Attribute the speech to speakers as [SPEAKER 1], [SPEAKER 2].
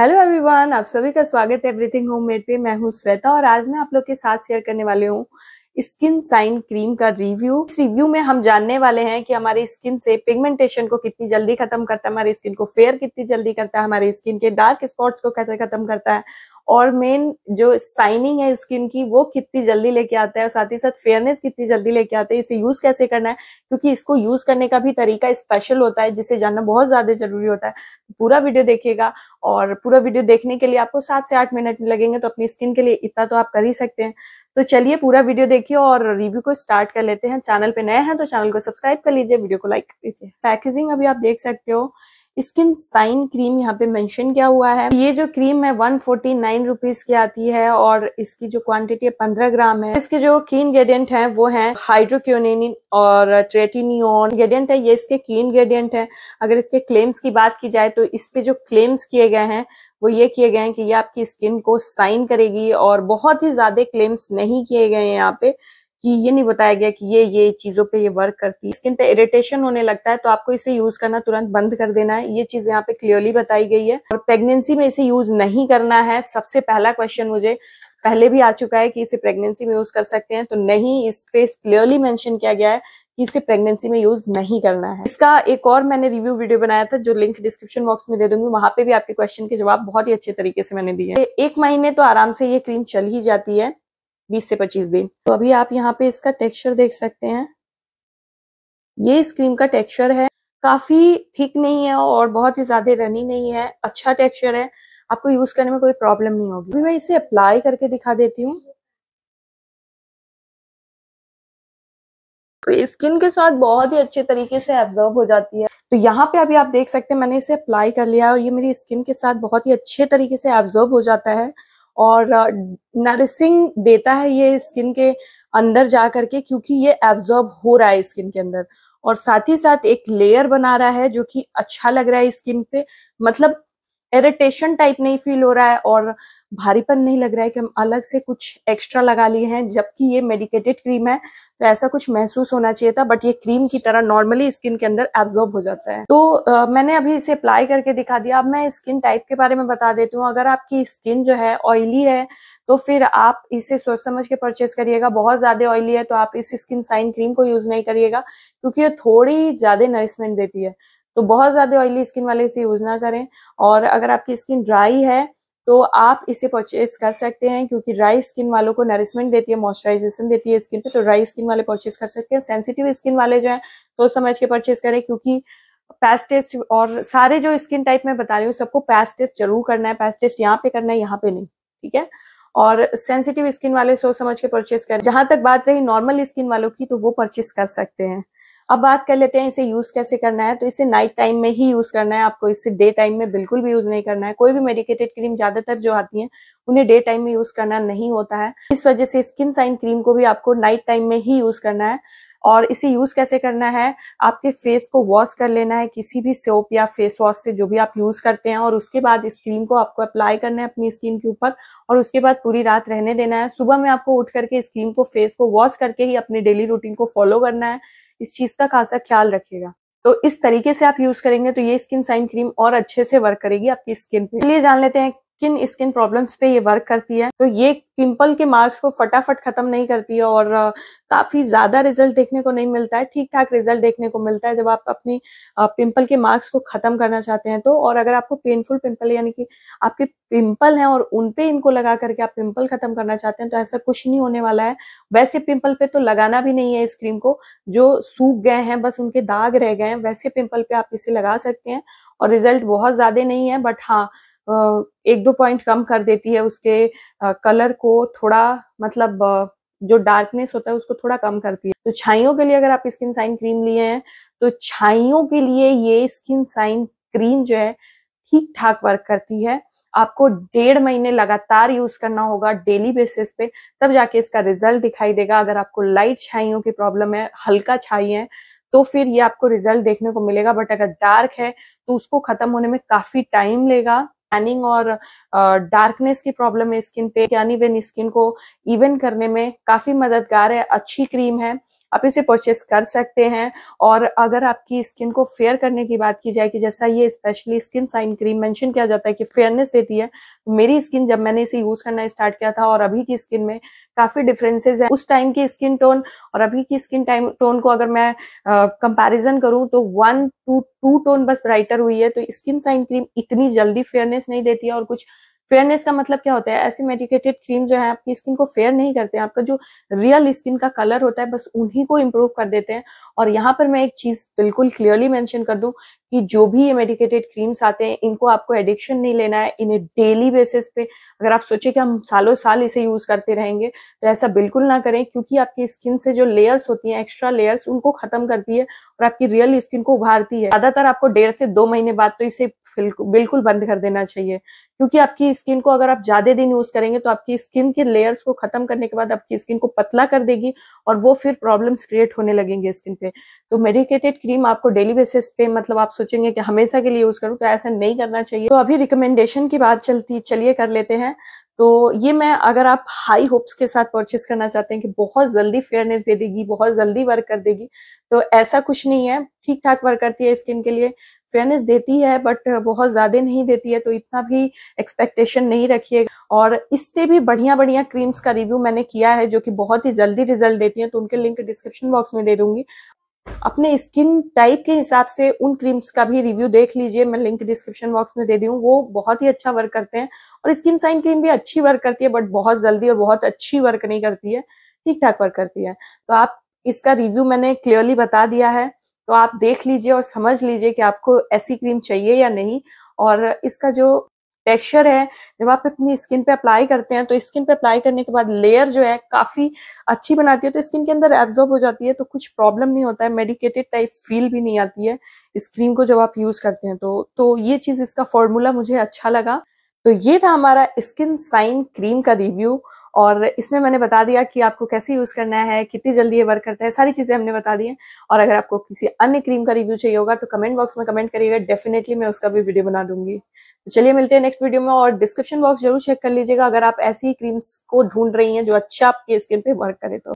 [SPEAKER 1] hello everyone आप सभी का स्वागत है एवरीथिंग होममेड पे मैं हूँ श्वेता और आज मैं आप लोग के साथ शेयर करने वाली हूँ स्किन साइन क्रीम का रिव्यू इस रिव्यू में हम जानने वाले हैं कि हमारी स्किन से पिगमेंटेशन को कितनी जल्दी खत्म करता है हमारी स्किन को फेयर कितनी जल्दी करता है हमारी स्किन के डार्क स्पॉट्स को कैसे खत्म करता है और मेन जो साइनिंग है स्किन की वो कितनी जल्दी लेके आता है साथ ही साथ फेयरनेस कितनी जल्दी लेके आते हैं इसे यूज कैसे करना है क्योंकि इसको यूज करने का भी तरीका स्पेशल होता है जिसे जानना बहुत ज्यादा जरूरी होता है पूरा वीडियो देखिएगा और पूरा वीडियो देखने के लिए आपको सात से आठ मिनट लगेंगे तो अपनी स्किन के लिए इतना तो आप कर ही सकते हैं तो चलिए पूरा वीडियो देखिए और रिव्यू को स्टार्ट कर लेते हैं चैनल पे नए हैं तो चैनल को सब्सक्राइब कर लीजिए वीडियो को लाइक कर लीजिए पैकेजिंग अभी आप देख सकते हो स्किन साइन क्रीम यहाँ पे मेंशन किया हुआ है ये जो क्रीम है वन फोर्टी की आती है और इसकी जो क्वांटिटी है पंद्रह ग्राम है इसके जो की इन्ग्रीडियंट है वो है हाइड्रोक्योनिन और ट्रेटिनियन ग्रेडियंट है ये इसके की इन्ग्रीडियंट है अगर इसके क्लेम्स की बात की जाए तो इस पे जो क्लेम्स किए गए हैं वो ये किए गए हैं कि ये आपकी स्किन को साइन करेगी और बहुत ही ज्यादा क्लेम्स नहीं किए गए हैं यहाँ पे कि ये नहीं बताया गया कि ये ये चीज़ों पे ये वर्क करती है स्किन पे इरिटेशन होने लगता है तो आपको इसे यूज़ करना तुरंत बंद कर देना है ये चीज़ यहाँ पे क्लियरली बताई गई है और प्रेगनेंसी में इसे यूज़ नहीं करना है सबसे पहला क्वेश्चन मुझे पहले भी आ चुका है कि इसे प्रेगनेंसी में यूज़ कर सकते हैं तो नहीं इस पे क्लियरली मैंशन किया गया है कि इसे प्रेगनेंसी में यूज नहीं करना है इसका एक और मैंने रिव्यू वीडियो बनाया था जो लिंक डिस्क्रिप्शन बॉक्स में दे दूंगी वहां पे भी आपके क्वेश्चन के जवाब बहुत ही अच्छे तरीके से मैंने दिए एक महीने तो आराम से ये क्रीम चल ही जाती है बीस से पच्चीस दिन तो अभी आप यहाँ पे इसका टेक्सचर देख सकते हैं ये इस क्रीम का टेक्सचर है काफी थिक नहीं है और बहुत ही ज्यादा रनी नहीं है अच्छा टेक्सचर है आपको यूज करने में कोई प्रॉब्लम नहीं होगी अभी मैं इसे अप्लाई करके दिखा देती हूँ तो स्किन के साथ बहुत ही अच्छे तरीके से एब्जॉर्व हो जाती है तो यहाँ पे अभी आप देख सकते हैं मैंने इसे अप्लाई कर लिया और ये मेरी स्किन के साथ बहुत ही अच्छे तरीके से एब्जॉर्व हो जाता है और नरिसिंग देता है ये स्किन के अंदर जा करके क्योंकि ये एब्जॉर्ब हो रहा है स्किन के अंदर और साथ ही साथ एक लेयर बना रहा है जो कि अच्छा लग रहा है स्किन पे मतलब इरिटेशन टाइप नहीं फील हो रहा है और भारीपन नहीं लग रहा है कि हम अलग से कुछ एक्स्ट्रा लगा लिए हैं जबकि ये मेडिकेटेड क्रीम है तो ऐसा कुछ महसूस होना चाहिए था बट ये क्रीम की तरह नॉर्मली स्किन के अंदर एब्जॉर्ब हो जाता है तो आ, मैंने अभी इसे अप्लाई करके दिखा दिया अब मैं स्किन टाइप के बारे में बता देती हूँ अगर आपकी स्किन जो है ऑयली है तो फिर आप इसे सोच समझ के परचेस करिएगा बहुत ज्यादा ऑयली है तो आप इस स्किन साइन क्रीम को यूज नहीं करिएगा क्योंकि ये थोड़ी ज्यादा नरिशमेंट देती है तो बहुत ज़्यादा ऑयली स्किन वाले इसे यूज़ ना करें और अगर आपकी स्किन ड्राई है तो आप इसे परचेज कर सकते हैं क्योंकि ड्राई स्किन वालों को नरिशमेंट देती है मॉइस्चराइजेशन देती है स्किन पे तो ड्राई स्किन वाले परचेज कर सकते हैं सेंसिटिव स्किन वाले जो है तो समझ के परचेज करें क्योंकि पैस टेस्ट और सारे जो स्किन टाइप में बता रही हूँ सबको पैस टेस्ट जरूर करना है पैस टेस्ट यहाँ पे करना है यहाँ पे नहीं ठीक है और सेंसिटिव स्किन वाले सोच समझ के परचेज करें जहां तक बात रही नॉर्मल स्किन वालों की तो वो परचेज कर सकते हैं अब बात कर लेते हैं इसे यूज़ कैसे करना है तो इसे नाइट टाइम में ही यूज़ करना है आपको इसे डे टाइम में बिल्कुल भी यूज़ नहीं करना है कोई भी मेडिकेटेड क्रीम ज़्यादातर जो आती है उन्हें डे टाइम में यूज़ करना नहीं होता है इस वजह से स्किन साइन क्रीम को भी आपको नाइट टाइम में ही यूज़ करना है और इसे यूज़ कैसे करना है आपके फेस को वॉश कर लेना है किसी भी सोप या फेस वॉश से जो भी आप यूज़ करते हैं और उसके बाद इस क्रीम को आपको अप्लाई करना है अपनी स्किन के ऊपर और उसके बाद पूरी रात रहने देना है सुबह में आपको उठ करके इस क्रीम को फेस को वॉश करके ही अपने डेली रूटीन को फॉलो करना है इस चीज का खासा ख्याल रखेगा तो इस तरीके से आप यूज करेंगे तो ये स्किन साइन क्रीम और अच्छे से वर्क करेगी आपकी स्किन पे चलिए जान लेते हैं किन स्किन प्रॉब्लम्स पे ये वर्क करती है तो ये पिंपल के मार्क्स को फटाफट खत्म नहीं करती है और काफी ज्यादा रिजल्ट देखने को नहीं मिलता है ठीक ठाक रिजल्ट देखने को मिलता है जब आप अपनी पिंपल के मार्क्स को खत्म करना चाहते हैं तो और अगर आपको पेनफुल पिंपल यानी कि आपके पिंपल हैं और उनपे इनको लगा करके आप पिंपल खत्म करना चाहते हैं तो ऐसा कुछ नहीं होने वाला है वैसे पिंपल पे तो लगाना भी नहीं है इस क्रीम को जो सूख गए हैं बस उनके दाग रह गए हैं वैसे पिंपल पे आप इसे लगा सकते हैं और रिजल्ट बहुत ज़्यादा नहीं है बट हाँ एक दो पॉइंट कम कर देती है उसके कलर को थोड़ा मतलब जो डार्कनेस होता है उसको थोड़ा कम करती है तो छाइयों के लिए अगर आप स्किन साइन क्रीम लिए हैं तो छाइयों के लिए ये स्किन साइन क्रीम जो है ठीक ठाक वर्क करती है आपको डेढ़ महीने लगातार यूज करना होगा डेली बेसिस पे तब जाके इसका रिजल्ट दिखाई देगा अगर आपको लाइट छाइयों की प्रॉब्लम है हल्का छाई है तो फिर ये आपको रिजल्ट देखने को मिलेगा बट अगर डार्क है तो उसको खत्म होने में काफी टाइम लेगा टैनिंग और डार्कनेस की प्रॉब्लम है स्किन पे यानी वेन स्किन को इवन करने में काफी मददगार है अच्छी क्रीम है आप इसे परचेस कर सकते हैं और अगर आपकी स्किन को फेयर करने की बात की जाए कि जैसा ये specially skin shine cream mention किया जाता है कि फेयरनेस देती है तो मेरी स्किन जब मैंने इसे यूज़ करना स्टार्ट किया था और अभी की स्किन में काफ़ी डिफरेंसेज है उस टाइम की स्किन टोन और अभी की स्किन टाइम टोन को अगर मैं कंपेरिजन करूँ तो वन टू टू टोन बस ब्राइटर हुई है तो स्किन साइन क्रीम इतनी जल्दी फेयरनेस नहीं देती है और कुछ फेयरनेस का मतलब क्या होता है ऐसे मेडिकेटेड क्रीम जो है आपकी स्किन को फेयर नहीं करते हैं आपका जो रियल स्किन का कलर होता है बस उन्हीं को इम्प्रूव कर देते हैं और यहाँ पर मैं एक चीज बिल्कुल क्लियरली मैंशन कर दूं कि जो भी ये मेडिकेटेड क्रीम्स आते हैं इनको आपको एडिक्शन नहीं लेना है इन्हें डेली बेसिस पे अगर आप सोचे कि हम सालों साल इसे यूज़ करते रहेंगे तो ऐसा बिल्कुल ना करें क्योंकि आपकी स्किन से जो लेयर्स होती हैं एक्स्ट्रा लेयर्स उनको ख़त्म करती है और आपकी रियल स्किन को उभारती है ज़्यादातर आपको डेढ़ से दो महीने बाद तो इसे बिल्कुल बंद कर देना चाहिए क्योंकि आपकी स्किन को अगर आप ज़्यादा दिन यूज़ करेंगे तो आपकी स्किन के लेयर्स को ख़त्म करने के बाद आपकी स्किन को पतला कर देगी और वो फिर प्रॉब्लम्स क्रिएट होने लगेंगे स्किन पे तो मेडिकेटेड क्रीम आपको डेली बेसिस पे मतलब आप सोचेंगे कि हमेशा के लिए यूज़ करूँ तो ऐसा नहीं करना चाहिए तो अभी रिकमेंडेशन की बात चलती चलिए कर लेते हैं तो ये मैं अगर आप हाई होप्स के साथ परचेस करना चाहते हैं कि बहुत जल्दी फेयरनेस दे देगी बहुत जल्दी वर्क कर देगी तो ऐसा कुछ नहीं है ठीक ठाक वर्क करती है स्किन के लिए फेयरनेस देती है बट बहुत ज़्यादा नहीं देती है तो इतना भी एक्सपेक्टेशन नहीं रखिए और इससे भी बढ़िया बढ़िया क्रीम्स का रिव्यू मैंने किया है जो कि बहुत ही जल्दी रिजल्ट देती हैं तो उनके लिंक डिस्क्रिप्शन बॉक्स में दे दूंगी अपने स्किन टाइप के हिसाब से उन क्रीम्स का भी रिव्यू देख लीजिए मैं लिंक डिस्क्रिप्शन बॉक्स में दे दी हूँ वो बहुत ही अच्छा वर्क करते हैं और स्किन साइन क्रीम भी अच्छी वर्क करती है बट बहुत जल्दी और बहुत अच्छी वर्क नहीं करती है ठीक ठाक वर्क करती है तो आप इसका रिव्यू मैंने क्लियरली बता दिया है तो आप देख लीजिए और समझ लीजिए कि आपको ऐसी क्रीम चाहिए या नहीं और इसका जो टेक्सचर है जब आप अपनी स्किन पे अप्लाई करते हैं तो स्किन पे अप्लाई करने के बाद लेयर जो है काफ़ी अच्छी बनाती है तो स्किन के अंदर एब्जॉर्ब हो जाती है तो कुछ प्रॉब्लम नहीं होता है मेडिकेटेड टाइप फील भी नहीं आती है इस क्रीम को जब आप यूज़ करते हैं तो तो ये चीज़ इसका फॉर्मूला मुझे अच्छा लगा तो ये था हमारा स्किन साइन क्रीम का रिव्यू और इसमें मैंने बता दिया कि आपको कैसे यूज़ करना है कितनी जल्दी ये वर्क करता है सारी चीज़ें हमने बता दी हैं और अगर आपको किसी अन्य क्रीम का रिव्यू चाहिए होगा तो कमेंट बॉक्स में कमेंट करिएगा डेफिनेटली मैं उसका भी वीडियो बना दूंगी तो चलिए मिलते हैं नेक्स्ट वीडियो में और डिस्क्रिप्शन बॉक्स जरूर चेक कर लीजिएगा अगर आप ऐसी ही क्रीम्स को ढूंढ रही हैं जो अच्छा आपकी स्किन पर वर्क करे तो